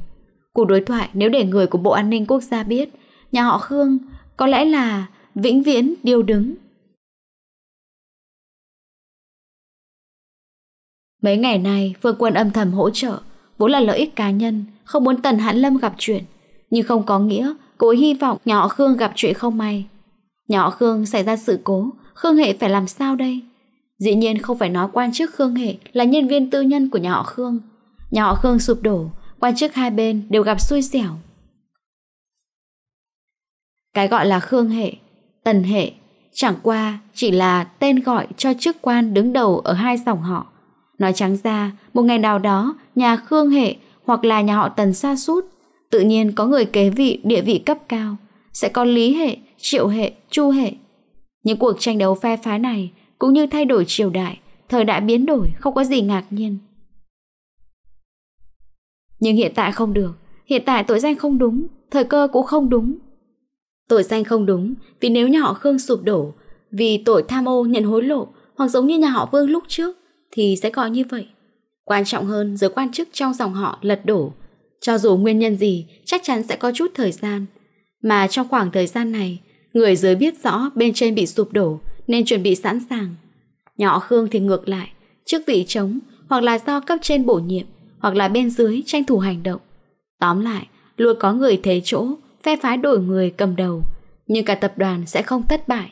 Cuộc đối thoại nếu để người của Bộ An ninh Quốc gia biết, nhà họ Khương có lẽ là vĩnh viễn điêu đứng Mấy ngày nay Vương Quân âm thầm hỗ trợ Vốn là lợi ích cá nhân Không muốn Tần Hãn Lâm gặp chuyện Nhưng không có nghĩa Cô hy vọng nhà họ Khương gặp chuyện không may Nhà họ Khương xảy ra sự cố Khương Hệ phải làm sao đây Dĩ nhiên không phải nói quan chức Khương Hệ Là nhân viên tư nhân của nhà họ Khương Nhà họ Khương sụp đổ Quan chức hai bên đều gặp xui xẻo Cái gọi là Khương Hệ Tần Hệ Chẳng qua chỉ là tên gọi cho chức quan đứng đầu ở hai dòng họ Nói trắng ra, một ngày nào đó, nhà Khương Hệ hoặc là nhà họ Tần xa sút tự nhiên có người kế vị địa vị cấp cao, sẽ có Lý Hệ, Triệu Hệ, Chu Hệ. Những cuộc tranh đấu phe phái này cũng như thay đổi triều đại, thời đại biến đổi không có gì ngạc nhiên. Nhưng hiện tại không được, hiện tại tội danh không đúng, thời cơ cũng không đúng. Tội danh không đúng vì nếu nhà họ Khương sụp đổ, vì tội tham ô nhận hối lộ hoặc giống như nhà họ Vương lúc trước, thì sẽ có như vậy. Quan trọng hơn giới quan chức trong dòng họ lật đổ. Cho dù nguyên nhân gì, chắc chắn sẽ có chút thời gian. Mà trong khoảng thời gian này, người dưới biết rõ bên trên bị sụp đổ nên chuẩn bị sẵn sàng. Nhỏ Khương thì ngược lại, chức vị trống hoặc là do cấp trên bổ nhiệm hoặc là bên dưới tranh thủ hành động. Tóm lại, luôn có người thế chỗ, phe phái đổi người cầm đầu, nhưng cả tập đoàn sẽ không thất bại.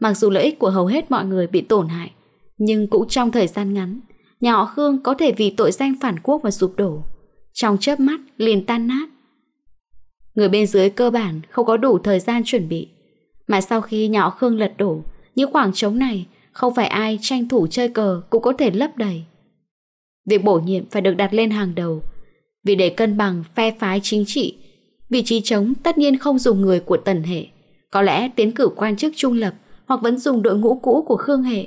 Mặc dù lợi ích của hầu hết mọi người bị tổn hại, nhưng cũng trong thời gian ngắn, nhà họ Khương có thể vì tội danh phản quốc và sụp đổ. Trong chớp mắt liền tan nát. Người bên dưới cơ bản không có đủ thời gian chuẩn bị. Mà sau khi nhà họ Khương lật đổ, những khoảng trống này không phải ai tranh thủ chơi cờ cũng có thể lấp đầy. Việc bổ nhiệm phải được đặt lên hàng đầu, vì để cân bằng phe phái chính trị, vị trí trống tất nhiên không dùng người của tần hệ. Có lẽ tiến cử quan chức trung lập hoặc vẫn dùng đội ngũ cũ của Khương hệ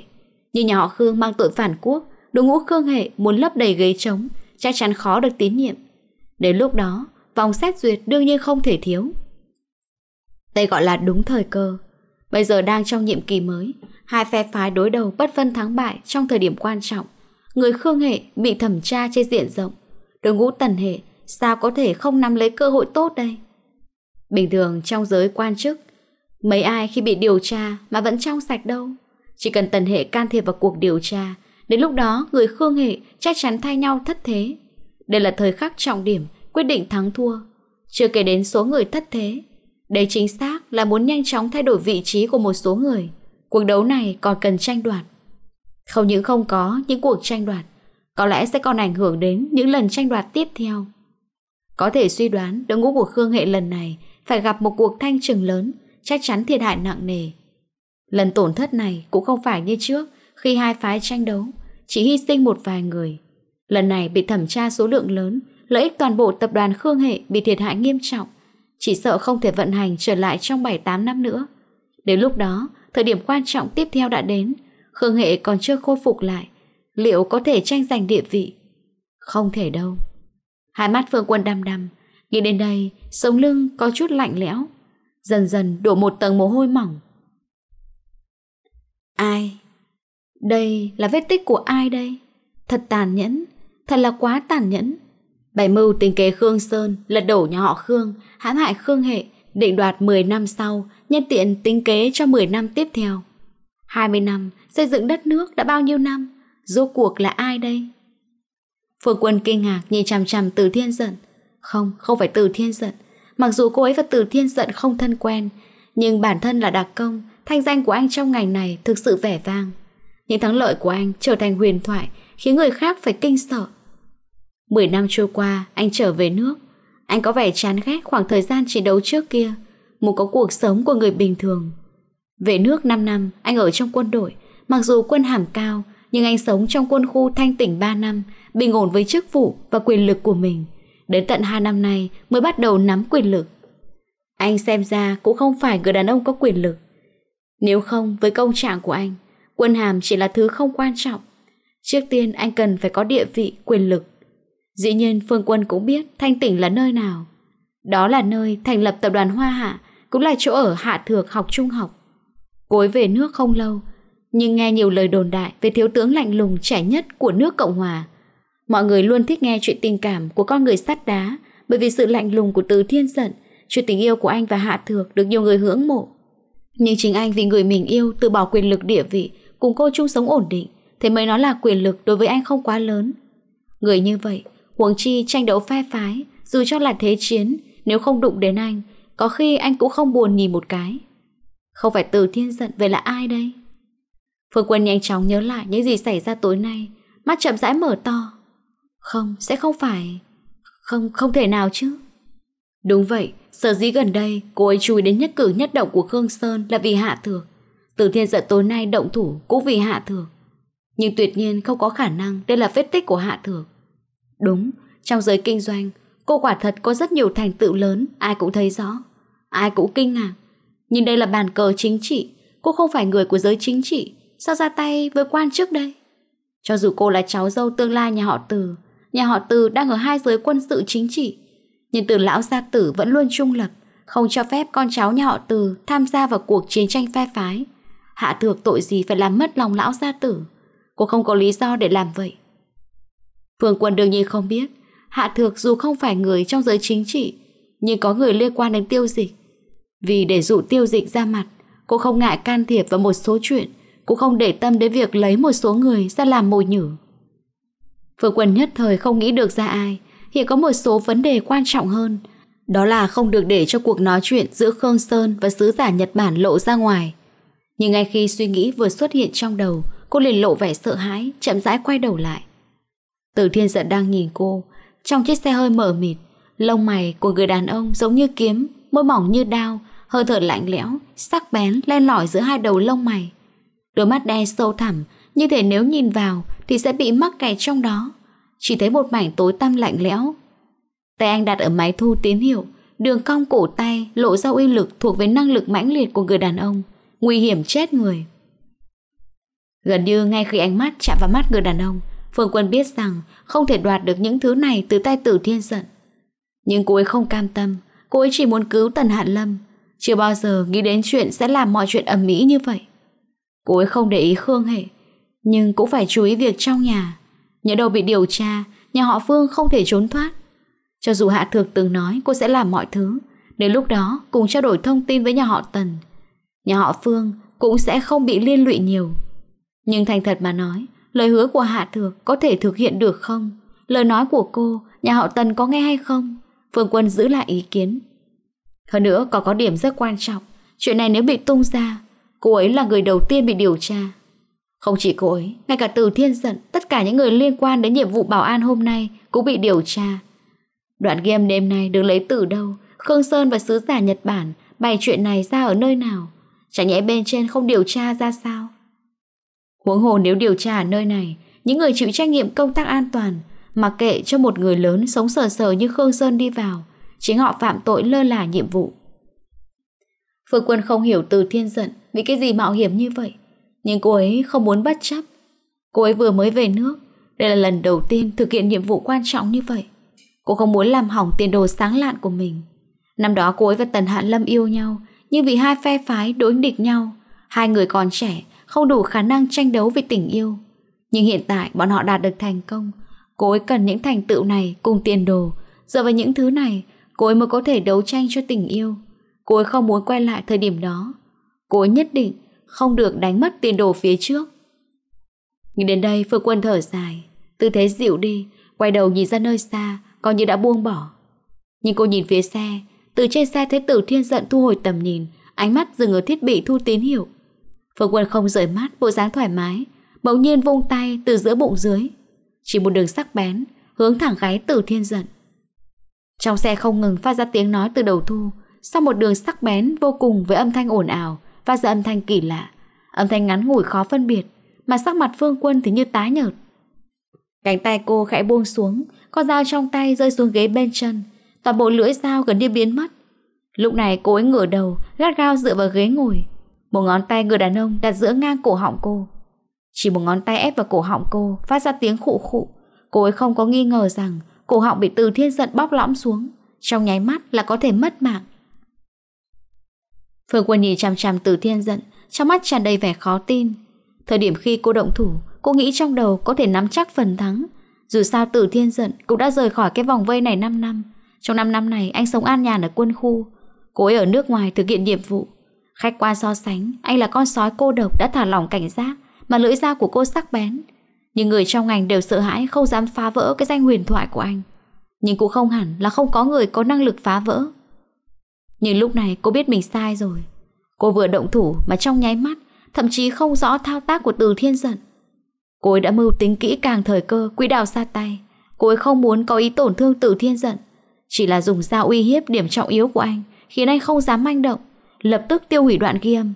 nhưng nhà họ Khương mang tội phản quốc, đội ngũ Khương Hệ muốn lấp đầy ghế trống, chắc chắn khó được tín nhiệm. Đến lúc đó, vòng xét duyệt đương nhiên không thể thiếu. Đây gọi là đúng thời cơ. Bây giờ đang trong nhiệm kỳ mới, hai phe phái đối đầu bất phân thắng bại trong thời điểm quan trọng. Người Khương Hệ bị thẩm tra trên diện rộng, đội ngũ Tần Hệ sao có thể không nắm lấy cơ hội tốt đây? Bình thường trong giới quan chức, mấy ai khi bị điều tra mà vẫn trong sạch đâu. Chỉ cần Tần Hệ can thiệp vào cuộc điều tra, đến lúc đó người Khương Hệ chắc chắn thay nhau thất thế. Đây là thời khắc trọng điểm, quyết định thắng thua. Chưa kể đến số người thất thế. Đây chính xác là muốn nhanh chóng thay đổi vị trí của một số người. Cuộc đấu này còn cần tranh đoạt. Không những không có những cuộc tranh đoạt, có lẽ sẽ còn ảnh hưởng đến những lần tranh đoạt tiếp theo. Có thể suy đoán đội ngũ của Khương Hệ lần này phải gặp một cuộc thanh trừng lớn, chắc chắn thiệt hại nặng nề. Lần tổn thất này cũng không phải như trước khi hai phái tranh đấu, chỉ hy sinh một vài người. Lần này bị thẩm tra số lượng lớn, lợi ích toàn bộ tập đoàn Khương Hệ bị thiệt hại nghiêm trọng, chỉ sợ không thể vận hành trở lại trong 7-8 năm nữa. Đến lúc đó, thời điểm quan trọng tiếp theo đã đến, Khương Hệ còn chưa khôi phục lại, liệu có thể tranh giành địa vị? Không thể đâu. Hai mắt Phương Quân đăm đăm, nghĩ đến đây, sống lưng có chút lạnh lẽo, dần dần đổ một tầng mồ hôi mỏng. Ai? Đây là vết tích của ai đây? Thật tàn nhẫn, thật là quá tàn nhẫn. Bày mưu tính kế Khương Sơn, lật đổ nhà họ Khương, hãm hại Khương Hệ, định đoạt 10 năm sau, nhân tiện tính kế cho 10 năm tiếp theo. 20 năm, xây dựng đất nước đã bao nhiêu năm? Rốt cuộc là ai đây? Phương Quân kinh ngạc nhìn chằm chằm Từ Thiên Giận. Không, không phải Từ Thiên Giận. Mặc dù cô ấy và Từ Thiên Giận không thân quen, nhưng bản thân là đặc công, Thanh danh của anh trong ngành này thực sự vẻ vang. Những thắng lợi của anh trở thành huyền thoại, khiến người khác phải kinh sợ. Mười năm trôi qua, anh trở về nước. Anh có vẻ chán ghét khoảng thời gian chiến đấu trước kia, muốn có cuộc sống của người bình thường. Về nước 5 năm, anh ở trong quân đội, mặc dù quân hàm cao, nhưng anh sống trong quân khu thanh tỉnh 3 năm, bình ổn với chức vụ và quyền lực của mình. Đến tận 2 năm nay mới bắt đầu nắm quyền lực. Anh xem ra cũng không phải người đàn ông có quyền lực. Nếu không, với công trạng của anh, quân hàm chỉ là thứ không quan trọng. Trước tiên anh cần phải có địa vị, quyền lực. Dĩ nhiên Phương Quân cũng biết Thanh Tỉnh là nơi nào. Đó là nơi thành lập tập đoàn Hoa Hạ, cũng là chỗ ở Hạ Thược học trung học. cối về nước không lâu, nhưng nghe nhiều lời đồn đại về thiếu tướng lạnh lùng trẻ nhất của nước Cộng Hòa. Mọi người luôn thích nghe chuyện tình cảm của con người sắt đá bởi vì sự lạnh lùng của từ thiên giận, chuyện tình yêu của anh và Hạ Thược được nhiều người hưởng mộ. Nhưng chính anh vì người mình yêu từ bỏ quyền lực địa vị cùng cô chung sống ổn định thế mới nói là quyền lực đối với anh không quá lớn. Người như vậy, huống chi tranh đấu phe phái, dù cho là thế chiến, nếu không đụng đến anh, có khi anh cũng không buồn nhìn một cái. Không phải từ thiên giận về là ai đây? Phương Quân nhanh chóng nhớ lại những gì xảy ra tối nay, mắt chậm rãi mở to. Không, sẽ không phải... Không, không thể nào chứ. Đúng vậy, Sở dĩ gần đây cô ấy chui đến nhất cử nhất động của Khương Sơn là vì Hạ Thược. Từ thiên giận tối nay động thủ cũng vì Hạ Thược. Nhưng tuyệt nhiên không có khả năng đây là vết tích của Hạ Thược. Đúng, trong giới kinh doanh, cô quả thật có rất nhiều thành tựu lớn, ai cũng thấy rõ. Ai cũng kinh ngạc. Nhưng đây là bàn cờ chính trị, cô không phải người của giới chính trị. Sao ra tay với quan trước đây? Cho dù cô là cháu dâu tương lai nhà họ Từ, nhà họ Từ đang ở hai giới quân sự chính trị, nhưng từ lão gia tử vẫn luôn trung lập, không cho phép con cháu nhà họ từ tham gia vào cuộc chiến tranh phe phái. Hạ thược tội gì phải làm mất lòng lão gia tử. Cô không có lý do để làm vậy. Phương Quân đương nhiên không biết, Hạ thược dù không phải người trong giới chính trị, nhưng có người liên quan đến tiêu dịch. Vì để dụ tiêu dịch ra mặt, cô không ngại can thiệp vào một số chuyện, cô không để tâm đến việc lấy một số người ra làm mồi nhử. Phương Quân nhất thời không nghĩ được ra ai, hiện có một số vấn đề quan trọng hơn. Đó là không được để cho cuộc nói chuyện giữa Khương Sơn và sứ giả Nhật Bản lộ ra ngoài. Nhưng ngay khi suy nghĩ vừa xuất hiện trong đầu, cô liền lộ vẻ sợ hãi, chậm rãi quay đầu lại. Từ thiên giận đang nhìn cô, trong chiếc xe hơi mở mịt, lông mày của người đàn ông giống như kiếm, môi mỏng như đao, hơi thở lạnh lẽo, sắc bén len lỏi giữa hai đầu lông mày. Đôi mắt đen sâu thẳm, như thể nếu nhìn vào thì sẽ bị mắc kẹt trong đó. Chỉ thấy một mảnh tối tăm lạnh lẽo Tay anh đặt ở máy thu tín hiệu Đường cong cổ tay lộ ra uy lực Thuộc về năng lực mãnh liệt của người đàn ông Nguy hiểm chết người Gần như ngay khi ánh mắt chạm vào mắt người đàn ông Phương Quân biết rằng Không thể đoạt được những thứ này từ tay tử thiên giận Nhưng cô ấy không cam tâm Cô ấy chỉ muốn cứu Tần Hạn Lâm Chưa bao giờ nghĩ đến chuyện sẽ làm mọi chuyện ẩm mỹ như vậy Cô ấy không để ý Khương Hệ Nhưng cũng phải chú ý việc trong nhà Nhớ đầu bị điều tra Nhà họ Phương không thể trốn thoát Cho dù Hạ Thược từng nói cô sẽ làm mọi thứ Đến lúc đó cùng trao đổi thông tin với nhà họ Tần Nhà họ Phương cũng sẽ không bị liên lụy nhiều Nhưng thành thật mà nói Lời hứa của Hạ Thược có thể thực hiện được không? Lời nói của cô Nhà họ Tần có nghe hay không? Phương Quân giữ lại ý kiến Hơn nữa còn có điểm rất quan trọng Chuyện này nếu bị tung ra Cô ấy là người đầu tiên bị điều tra không chỉ cô ấy, ngay cả Từ Thiên giận tất cả những người liên quan đến nhiệm vụ bảo an hôm nay cũng bị điều tra. Đoạn game đêm nay được lấy từ đâu? Khương Sơn và sứ giả Nhật Bản bày chuyện này ra ở nơi nào? Chả nhẽ bên trên không điều tra ra sao? Huống hồ nếu điều tra ở nơi này, những người chịu trách nhiệm công tác an toàn, mà kệ cho một người lớn sống sờ sờ như Khương Sơn đi vào, chính họ phạm tội lơ là nhiệm vụ. Phương Quân không hiểu từ thiên giận vì cái gì mạo hiểm như vậy nhưng cô ấy không muốn bất chấp. Cô ấy vừa mới về nước, đây là lần đầu tiên thực hiện nhiệm vụ quan trọng như vậy. Cô không muốn làm hỏng tiền đồ sáng lạn của mình. Năm đó cô ấy và Tần Hạn Lâm yêu nhau, nhưng vì hai phe phái đối địch nhau, hai người còn trẻ, không đủ khả năng tranh đấu vì tình yêu. Nhưng hiện tại bọn họ đạt được thành công, cô ấy cần những thành tựu này cùng tiền đồ, giờ vào những thứ này, cô ấy mới có thể đấu tranh cho tình yêu. Cô ấy không muốn quay lại thời điểm đó. Cô ấy nhất định không được đánh mất tiền đồ phía trước. Nghĩ đến đây Phương Quân thở dài, tư thế dịu đi, quay đầu nhìn ra nơi xa, coi như đã buông bỏ. Nhưng cô nhìn phía xe, từ trên xe thấy Tử Thiên giận thu hồi tầm nhìn, ánh mắt dừng ở thiết bị thu tín hiệu. Phương Quân không rời mắt, bộ dáng thoải mái, bỗng nhiên vung tay từ giữa bụng dưới. Chỉ một đường sắc bén, hướng thẳng gáy Tử Thiên giận. Trong xe không ngừng phát ra tiếng nói từ đầu thu, sau một đường sắc bén vô cùng với âm thanh ồn ào, phát ra âm thanh kỳ lạ, âm thanh ngắn ngủi khó phân biệt, mà sắc mặt Phương Quân thì như tái nhợt. Cánh tay cô khẽ buông xuống, con dao trong tay rơi xuống ghế bên chân, toàn bộ lưỡi dao gần như biến mất. Lúc này cô ấy ngửa đầu, gắt gao dựa vào ghế ngồi. Một ngón tay người đàn ông đặt giữa ngang cổ họng cô. Chỉ một ngón tay ép vào cổ họng cô, phát ra tiếng khụ khụ. Cô ấy không có nghi ngờ rằng cổ họng bị từ thiên giận bóc lõm xuống. Trong nháy mắt là có thể mất mạng. Phương Quân nhìn chằm chằm từ thiên giận Trong mắt tràn đầy vẻ khó tin Thời điểm khi cô động thủ Cô nghĩ trong đầu có thể nắm chắc phần thắng Dù sao tử thiên giận cũng đã rời khỏi cái vòng vây này 5 năm Trong 5 năm này anh sống an nhàn ở quân khu Cô ấy ở nước ngoài thực hiện nhiệm vụ Khách quan so sánh Anh là con sói cô độc đã thả lỏng cảnh giác Mà lưỡi dao của cô sắc bén Nhưng người trong ngành đều sợ hãi Không dám phá vỡ cái danh huyền thoại của anh Nhưng cũng không hẳn là không có người có năng lực phá vỡ nhưng lúc này cô biết mình sai rồi Cô vừa động thủ mà trong nháy mắt Thậm chí không rõ thao tác của từ thiên giận Cô ấy đã mưu tính kỹ càng thời cơ Quỹ đào xa tay Cô ấy không muốn có ý tổn thương từ thiên giận Chỉ là dùng dao uy hiếp điểm trọng yếu của anh Khiến anh không dám manh động Lập tức tiêu hủy đoạn ghi âm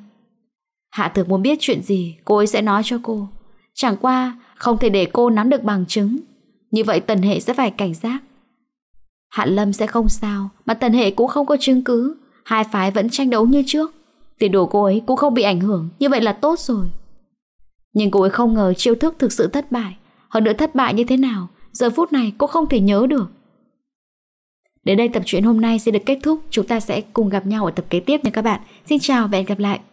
Hạ thực muốn biết chuyện gì Cô ấy sẽ nói cho cô Chẳng qua không thể để cô nắm được bằng chứng Như vậy tần hệ sẽ phải cảnh giác Hạ Lâm sẽ không sao, mà Tần Hệ cũng không có chứng cứ. Hai phái vẫn tranh đấu như trước. Tỷ đồ cô ấy cũng không bị ảnh hưởng, như vậy là tốt rồi. Nhưng cô ấy không ngờ chiêu thức thực sự thất bại. Hơn nữa thất bại như thế nào, giờ phút này cô không thể nhớ được. Đến đây tập truyện hôm nay sẽ được kết thúc. Chúng ta sẽ cùng gặp nhau ở tập kế tiếp nha các bạn. Xin chào và hẹn gặp lại.